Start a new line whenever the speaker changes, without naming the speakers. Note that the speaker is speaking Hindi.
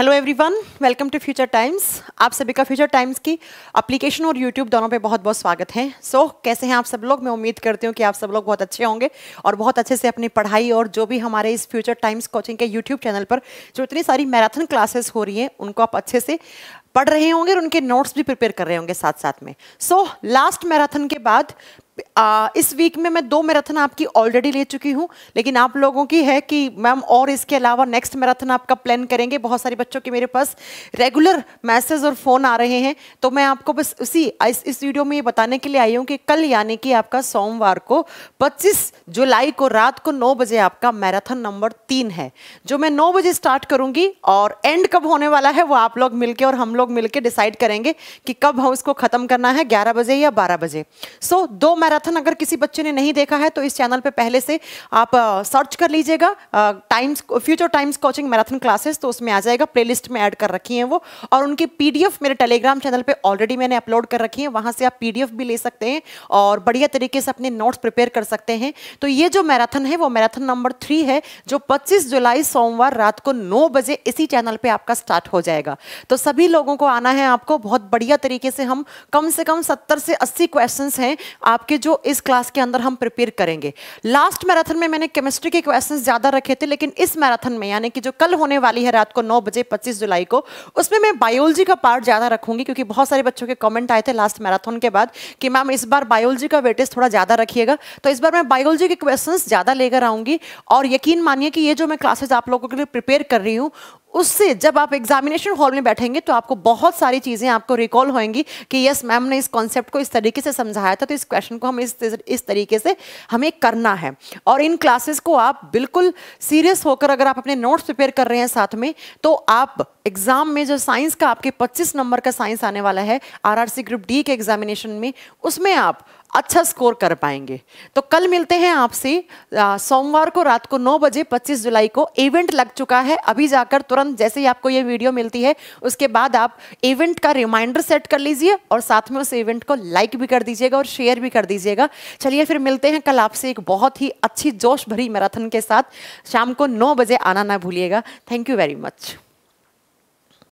hello everyone welcome to Future Times आप सभी का फ्यूचर टाइम्स की एप्लीकेशन और यूट्यूब दोनों पे बहुत बहुत स्वागत है सो so, कैसे हैं आप सब लोग मैं उम्मीद करती हूँ कि आप सब लोग बहुत अच्छे होंगे और बहुत अच्छे से अपनी पढ़ाई और जो भी हमारे इस फ्यूचर टाइम्स कोचिंग के यूट्यूब चैनल पर जो इतनी सारी मैराथन क्लासेस हो रही हैं उनको आप अच्छे से पढ़ रहे होंगे और उनके नोट्स भी प्रिपेयर कर रहे होंगे साथ साथ में सो लास्ट मैराथन के बाद आ, इस वीक में मैं दो मैराथन आपकी ऑलरेडी ले चुकी हूँ लेकिन आप लोगों की है कि मैम और इसके अलावा नेक्स्ट मैराथन आपका प्लान करेंगे बहुत सारे बच्चों के मेरे पास रेगुलर मैसेज और फ़ोन आ रहे हैं तो मैं आपको बस उसी इस, इस वीडियो में ये बताने के लिए आई हूँ कि कल यानी कि आपका सोमवार को पच्चीस जुलाई को रात को नौ बजे आपका मैराथन नंबर तीन है जो मैं नौ बजे स्टार्ट करूँगी और एंड कब होने वाला है वो आप लोग मिलके और हम लोग मिलके डिसाइड करेंगे कि कब हम उसको ख़त्म करना है ग्यारह बजे या बारह बजे सो दो मैराथन अगर किसी बच्चे ने नहीं देखा है तो इस चैनल पे पहले से आप सर्च कर लीजिएगा Times Future Times coaching marathon classes तो उसमें आ जाएगा प्लेलिस्ट में ऐड कर रखी हैं वो और उनकी पीडीएफ मेरे टेलीग्राम चैनल पे ऑलरेडी मैंने अपलोड कर रखी है वहाँ से आप पी भी ले सकते हैं और बढ़िया तरीके से अपने नोट्स प्रिपेयर कर सकते हैं तो ये जो मैराथन है वो मैराथन नंबर थ्री है जो पच्चीस जुलाई सोमवार रात को नौ बजे इसी चैनल पर आपका स्टार्ट हो जाएगा तो सभी लोगों को आना है आपको बहुत बढ़िया तरीके से हम कम से कम सत्तर से अस्सी क्वेश्चन हैं आपके जो इस क्लास के अंदर हम प्रिपेयर करेंगे लास्ट मैराथन में मैंने केमिस्ट्री के क्वेश्चन ज़्यादा रखे थे लेकिन इस मैराथन में यानी कि जो कल होने वाली है रात को नौ बजे पच्चीस जुलाई को उसमें मैं बायोलॉजी का पार्ट ज़्यादा रखूंगी क्योंकि बहुत सारे बच्चों के कॉमेंट आए थे लास्ट मैराथन के बाद कि मैम इस बार बायोलॉजी का वेटेज थोड़ा ज़्यादा रखिएगा तो इस बार मैं बायोलॉजी के क्वेश्चन ज़्यादा लेकर आऊँगी और यकीन मानिए कि ये जो मैं क्लासेज आप लोगों के लिए प्रिपेयर कर रही हूँ उससे जब आप एग्जामिनेशन हॉल में बैठेंगे तो आपको बहुत सारी चीज़ें आपको रिकॉल होंगी कि यस मैम ने इस कॉन्सेप्ट को इस तरीके से समझाया था तो इस क्वेश्चन को हम इस इस तरीके से हमें करना है और इन क्लासेस को आप बिल्कुल सीरियस होकर अगर आप अपने नोट्स प्रिपेयर कर रहे हैं साथ में तो आप एग्जाम में जो साइंस का आपके पच्चीस नंबर का साइंस आने वाला है आर ग्रुप डी के एग्जामिनेशन में उसमें आप अच्छा स्कोर कर पाएंगे तो कल मिलते हैं आपसे सोमवार को रात को 9 बजे 25 जुलाई को इवेंट लग चुका है अभी जाकर तुरंत जैसे ही आपको ये वीडियो मिलती है उसके बाद आप इवेंट का रिमाइंडर सेट कर लीजिए और साथ में उस इवेंट को लाइक भी कर दीजिएगा और शेयर भी कर दीजिएगा चलिए फिर मिलते हैं कल आपसे एक बहुत ही अच्छी जोश भरी मैराथन के साथ शाम को नौ बजे आना ना भूलिएगा थैंक यू वेरी मच